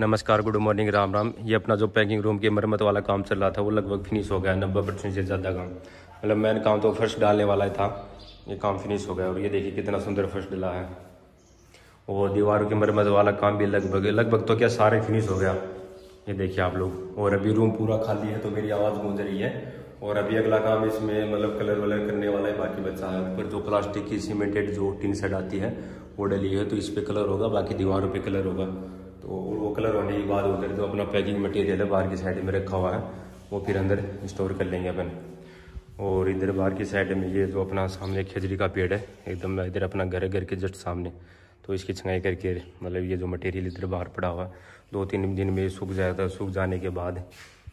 नमस्कार good morning Ram Ram ये अपना जो पैकिंग रूम की मरम्मत वाला काम चल रहा था वो लगभग फिनिश हो गया है नब्बे परसेंट से ज़्यादा काम मतलब मैंने काम तो फर्स्ट डालने वाला था ये काम फिनिश हो गया और ये देखिए कितना सुंदर फर्स्ट डला है और दीवारों की मरम्मत वाला काम भी लगभग लगभग तो क्या सारे फिनिश हो गया ये देखिए आप लोग और अभी रूम पूरा खाली है तो मेरी आवाज़ गूंज रही है और अभी अगला काम इसमें मतलब कलर वलर करने वाला है बाकी बचा है ऊपर जो प्लास्टिक की सीमेंटेड जो टिन सेट आती है वो डली है तो इस पर कलर होगा बाकी दीवारों पर कलर होगा तो वो कलर होने के बाद उधर जो अपना पैकिंग मटेरियल है बाहर की साइड में रखा हुआ है वो फिर अंदर स्टोर कर लेंगे अपन और इधर बाहर की साइड में ये जो तो अपना सामने खजरी का पेड़ है एकदम इधर अपना घर है घर के जस्ट सामने तो इसकी छंगाई करके मतलब ये जो मटेरियल इधर बाहर पड़ा हुआ दो तीन दिन में सूख जाता सूख जाने के बाद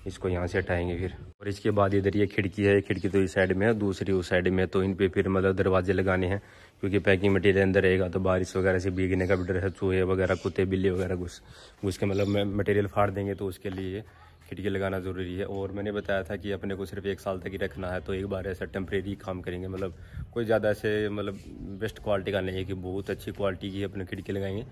इसको यहाँ से हटाएंगे फिर और इसके बाद इधर ये खिड़की है खिड़की तो इस साइड में है दूसरी उस साइड में तो इन पे फिर मतलब दरवाजे लगाने हैं क्योंकि पैकिंग मटेरियल अंदर रहेगा तो बारिश वगैरह से भीगने का भी डर है चूहे वगैरह कुत्ते बिल्ली वगैरह घुस घुस के मतलब मटेरियल फाड़ देंगे तो उसके लिए खिड़की लगाना ज़रूरी है और मैंने बताया था कि अपने को सिर्फ एक साल तक ही रखना है तो एक बार ऐसा टेम्परेरी काम करेंगे मतलब कोई ज़्यादा ऐसे मतलब बेस्ट क्वालिटी का नहीं है कि बहुत अच्छी क्वालिटी की अपने खिड़की लगाएंगे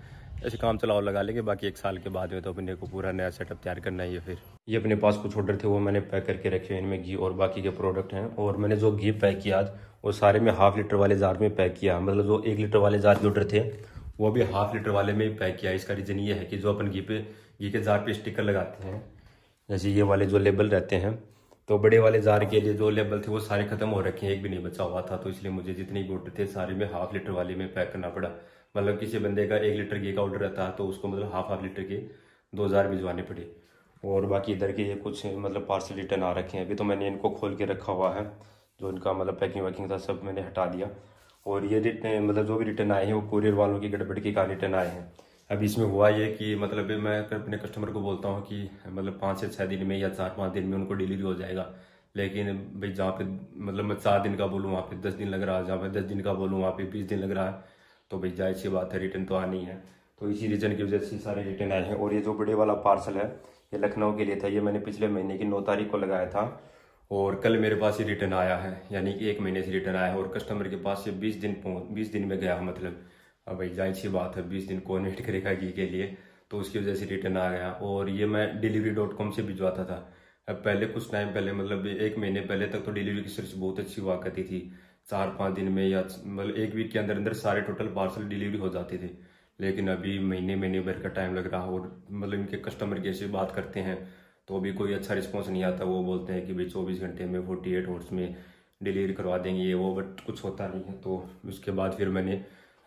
ऐसे काम चलाओ लगा लेंगे बाकी एक साल के बाद में तो अपने को पूरा नया सेटअप तैयार करना है फिर ये अपने पास कुछ ऑर्डर थे वो मैंने पैक करके रखे हैं इनमें घी और बाकी के प्रोडक्ट हैं और मैंने जो घी पैक किया आज वो सारे में हाफ लीटर वाले जार में पैक किया मतलब जो एक लीटर वाले जार के ऑर्डर थे वो भी हाफ लीटर वाले में पैक किया इसका रीज़न ये है कि जो अपन घी पे घी के जार पे स्टिकर लगाते हैं जैसे ये वाले जो लेबल रहते हैं तो बड़े वाले जार के लिए जो लेबल थे वो सारे खत्म हो रखे हैं एक भी नहीं बचा हुआ था तो इसलिए मुझे जितने भी थे सारे में हाफ लीटर वाले में पैक करना पड़ा मतलब किसी बंदे का एक लीटर घी का ऑर्डर रहता है तो उसको मतलब हाफ हाफ लीटर के दो हज़ार भिजवाने पड़े और बाकी इधर के ये कुछ मतलब पार्सल रिटर्न आ रखे हैं अभी तो मैंने इनको खोल के रखा हुआ है जो इनका मतलब पैकिंग वैकिंग था सब मैंने हटा दिया और ये रिटर्न मतलब जो भी रिटर्न आए हैं वो कुरियर वालों की गड़बड़ के कारण रिटर्न आए हैं अभी इसमें हुआ ये कि मतलब मैं अपने कस्टमर को बोलता हूँ कि मतलब पाँच से छः दिन में या चार पाँच दिन में उनको डिलीवरी हो जाएगा लेकिन भाई जहाँ पे मतलब मैं चार दिन का बोलूँ वहाँ पे दस दिन लग रहा है जहाँ पे दस दिन का बोलूँ वहाँ पे बीस दिन लग रहा है तो भाई जाहिर सी बात है रिटर्न तो आनी है तो इसी रीज़न की वजह से सारे रिटर्न आए हैं और ये जो बड़े वाला पार्सल है ये लखनऊ के लिए था ये मैंने पिछले महीने की नौ तारीख को लगाया था और कल मेरे पास ये रिटर्न आया है यानी कि एक महीने से रिटर्न आया है और कस्टमर के पास ये बीस दिन पहुँच बीस दिन में गया मतलब अब भाई जाहिर सी बात है बीस दिन को की करेगा की के लिए तो उसकी वजह से रिटर्न आ गया और ये मैं डिलीवरी डॉट कॉम से भिजवाता था अब पहले कुछ टाइम पहले मतलब एक महीने पहले तक तो डिलीवरी की सर्विस बहुत अच्छी हुआ करती थी चार पाँच दिन में या मतलब एक वीक के अंदर अंदर सारे टोटल पार्सल डिलीवरी हो जाते थे लेकिन अभी महीने महीने भर का टाइम लग रहा और मतलब इनके कस्टमर केयर से बात करते हैं तो अभी कोई अच्छा रिस्पॉन्स नहीं आता वो बोलते हैं कि भाई चौबीस घंटे में फोर्टी एट आवर्स में डिलीवरी करवा देंगे ये वो बट कुछ होता नहीं है तो उसके बाद फिर मैंने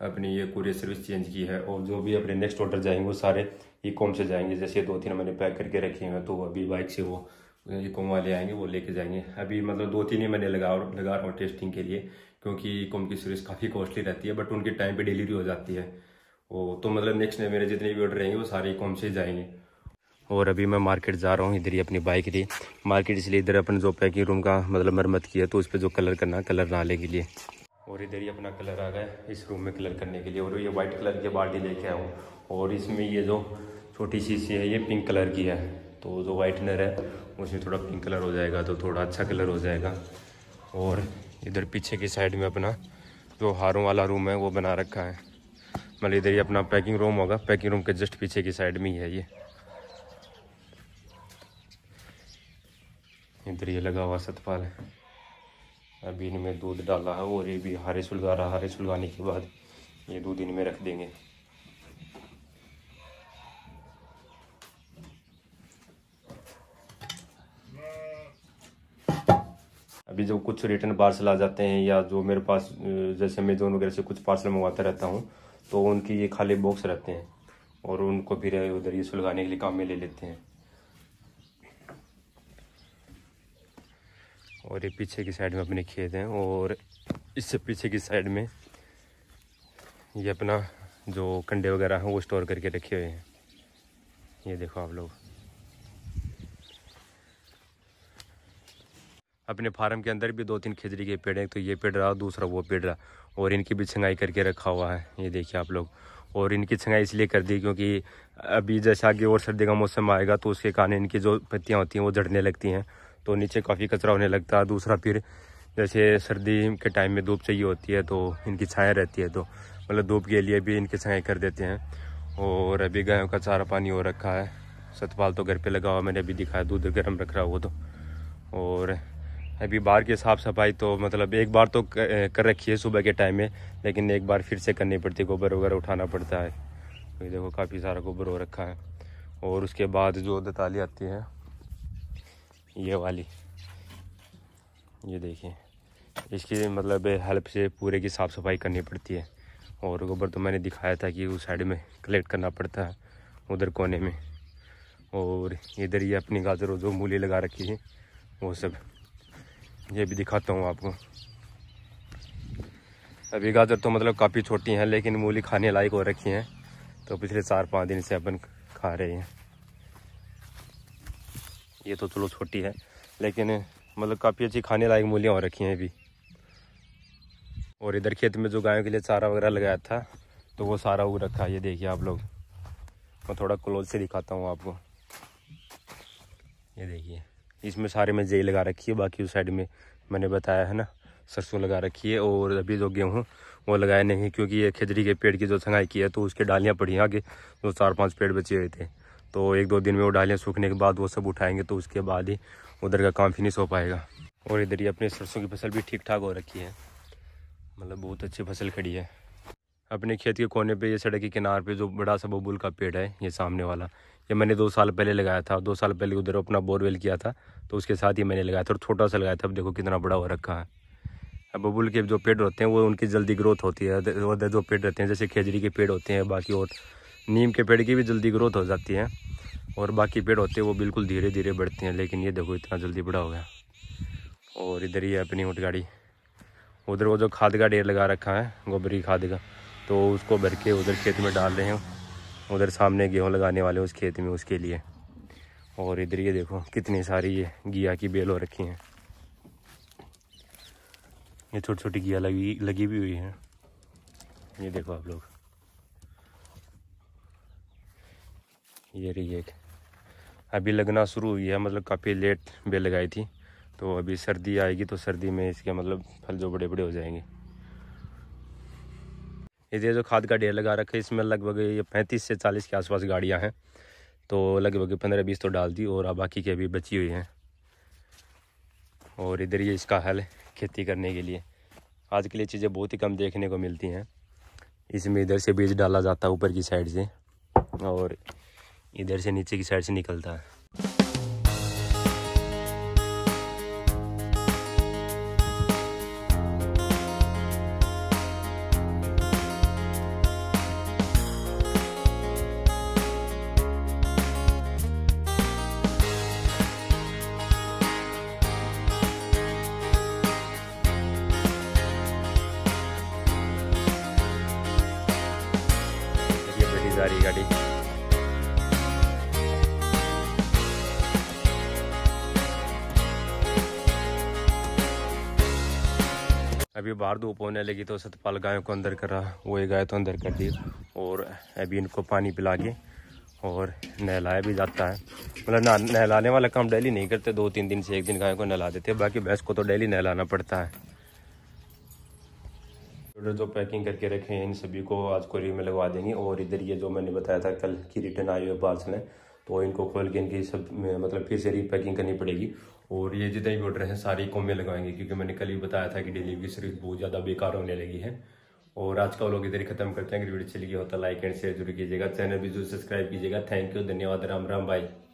अपनी ये कुरियर सर्विस चेंज की है और जो भी अपने नेक्स्ट ऑर्डर जाएंगे वो सारे ई कॉम से जाएंगे जैसे दो तीन मैंने पैक करके रखे हैं तो अभी बाइक से वो ई कॉम वाले आएंगे वो लेके जाएंगे अभी मतलब दो तीन ही मैंने लगा लगा रहा हूँ टेस्टिंग के लिए क्योंकि ई कॉम की सर्विस काफ़ी कॉस्टली रहती है बट उनके टाइम पर डिलीवरी हो जाती है वो तो मतलब नेक्स्ट मेरे जितने भी ऑर्डर रहेंगे वो सारे ई कॉम से जाएंगे और अभी मैं मार्केट जा रहा हूँ इधर ही अपनी बाइक थी मार्केट इसलिए इधर अपन जो पैकिंग रूम का मतलब मरम्मत किया तो उस पर जो कलर करना कलर डालने के लिए और इधर ही अपना कलर आ गया इस रूम में कलर करने के लिए और ये वाइट कलर की बाल्टी लेके आया हूँ और इसमें ये जो छोटी सी सी है ये पिंक कलर की है तो जो वाइटनर है उसमें थोड़ा पिंक कलर हो जाएगा तो थोड़ा अच्छा कलर हो जाएगा और इधर पीछे की साइड में अपना जो हारों वाला रूम है वो बना रखा है मतलब इधर ही अपना पैकिंग रूम होगा पैकिंग रूम के जस्ट पीछे की साइड में ही है ये इधर ये लगा हुआ सतपाल है अभी इनमें दूध डाला है और ये भी हरे सुलगा रहा हरे सुलगाने के बाद ये दूध इनमें रख देंगे अभी जो कुछ रिटर्न पार्सल आ जाते हैं या जो मेरे पास जैसे अमेजोन वगैरह से कुछ पार्सल मंगवाता रहता हूँ तो उनकी ये खाली बॉक्स रहते हैं और उनको फिर उधर ये सुलगाने के लिए काम में ले लेते हैं और ये पीछे की साइड में अपने खेत हैं और इससे पीछे की साइड में ये अपना जो कंडे वगैरह हैं वो स्टोर करके रखे हुए हैं ये देखो आप लोग अपने फार्म के अंदर भी दो तीन खिचड़ी के पेड़ हैं तो ये पेड़ रहा दूसरा वो पेड़ रहा और इनकी भी छंगाई करके रखा हुआ है ये देखिए आप लोग और इनकी छंगाई इसलिए कर दी क्योंकि अभी जैसा आगे और सर्दी का मौसम आएगा तो उसके कारण इनकी जो पत्तियाँ होती हैं वो झड़ने लगती हैं तो नीचे काफ़ी कचरा होने लगता है दूसरा फिर जैसे सर्दी के टाइम में धूप चाहिए होती है तो इनकी छाया रहती है तो मतलब धूप के लिए भी इनकी छाया कर देते हैं और अभी गायों का चारा पानी हो रखा है सतपाल तो घर पे लगा हुआ मैंने अभी दिखाया दूध गर्म रख रहा वो तो और अभी बाहर की साफ़ सफाई तो मतलब एक बार तो कर रखी है सुबह के टाइम में लेकिन एक बार फिर से करनी पड़ती है गोबर वगैरह उठाना पड़ता है तो देखो काफ़ी सारा गोबर हो रखा है और उसके बाद जो दताली आती है ये वाली ये देखिए इसकी मतलब हेल्प से पूरे की साफ़ सफाई करनी पड़ती है और गोबर तो मैंने दिखाया था कि उस साइड में कलेक्ट करना पड़ता है उधर कोने में और इधर ये अपनी गाजर और जो मूली लगा रखी है वो सब ये भी दिखाता हूँ आपको अभी गाजर तो मतलब काफ़ी छोटी हैं लेकिन मूली खाने लायक हो रखी हैं तो पिछले चार पाँच दिन से अपन खा रहे हैं ये तो चलो छोटी है लेकिन मतलब काफ़ी अच्छी खाने लायक मूलियाँ हो रखी हैं अभी और इधर खेत में जो गायों के लिए चारा वगैरह लगाया था तो वो सारा उग रखा है ये देखिए आप लोग मैं थोड़ा क्लोज से दिखाता हूँ आपको ये देखिए इसमें सारे में जेई लगा रखी है बाकी उस साइड में मैंने बताया है ना सरसों लगा रखी है और अभी जो गेहूँ वो लगाए नहीं क्योंकि ये खिचड़ी के पेड़ की जो सगाई की है तो उसके डालियाँ पड़ी हैं आगे जो तो चार पाँच पेड़ बचे हुए थे तो एक दो दिन में वो डालें सूखने के बाद वो सब उठाएंगे तो उसके बाद ही उधर का काम फिनिश हो पाएगा और इधर ही अपने सरसों की फसल भी ठीक ठाक हो रखी है मतलब बहुत अच्छी फसल खड़ी है अपने खेत के कोने पे ये सड़क के किनार पे जो बड़ा सा बबूल का पेड़ है ये सामने वाला ये मैंने दो साल पहले लगाया था दो साल पहले उधर अपना बोरवेल किया था तो उसके साथ ही मैंने लगाया था और छोटा सा लगाया था अब देखो कितना बड़ा हो रखा है अब बबूल के जो पेड़ होते हैं वो उनकी जल्दी ग्रोथ होती है उधर जो पेड़ रहते हैं जैसे खेजरी के पेड़ होते हैं बाकी और नीम के पेड़ की भी जल्दी ग्रोथ हो जाती है और बाकी पेड़ होते हैं वो बिल्कुल धीरे धीरे बढ़ते हैं लेकिन ये देखो इतना जल्दी बड़ा हो गया और इधर ये अपनी ऊँट गाड़ी उधर वो जो खाद का ढेर लगा रखा है गोबरी खाद का तो उसको भर के उधर खेत में डाल रहे हैं उधर सामने गेहूँ लगाने वाले उस खेत में उसके लिए और इधर ये देखो कितनी सारी ये गिया की बेल हो रखी हैं ये छोटी छोटी गिया लगी लगी भी हुई हैं ये देखो आप लोग ये रही एक अभी लगना शुरू हुई है मतलब काफ़ी लेट बेल लगाई थी तो अभी सर्दी आएगी तो सर्दी में इसके मतलब फल जो बड़े बड़े हो जाएंगे ये जो खाद का ढेर लगा रखा है इसमें लगभग ये पैंतीस से चालीस के आसपास गाड़ियाँ हैं तो लगभग पंद्रह बीस तो डाल दी और बाकी के अभी बची हुई हैं और इधर ये इसका हल खेती करने के लिए आज के लिए चीज़ें बहुत ही कम देखने को मिलती हैं इसमें इधर से बीज डाला जाता है ऊपर की साइड से और इधर से नीचे की साइड से निकलता है जा रही गाड़ी अभी बाहर धूप होने लगी तो सतपाल गायों को अंदर करा वो ही गाय तो अंदर कर दी और अभी इनको पानी पिला के और नहलाया भी जाता है मतलब ना नहलाने वाला काम डेली नहीं करते दो तीन दिन से एक दिन गायों को नहला देते बाकी भैंस को तो डेली नहलाना पड़ता है ऑर्डर जो तो पैकिंग करके रखे हैं इन सभी को आज कोरियर में लगवा देंगे और इधर ये जो मैंने बताया था कल की रिटर्न आई हुई पार्सल है तो इनको खोल के इनकी सब मतलब फिर से रीपैकिंग करनी पड़ेगी और ये जितने भी ऑर्डर हैं सारे कम लगाएंगे क्योंकि मैंने कल ही बताया था कि डिलीवरी सर्विस बहुत ज़्यादा बेकार होने लगी है और आज का लोग इधर ही खत्म करते हैं अगर वीडियो अच्छी गई होता लाइक एंड शेयर जरूर कीजिएगा चैनल भी जरूर सब्सक्राइब कीजिएगा थैंक यू धन्यवाद राम राम भाई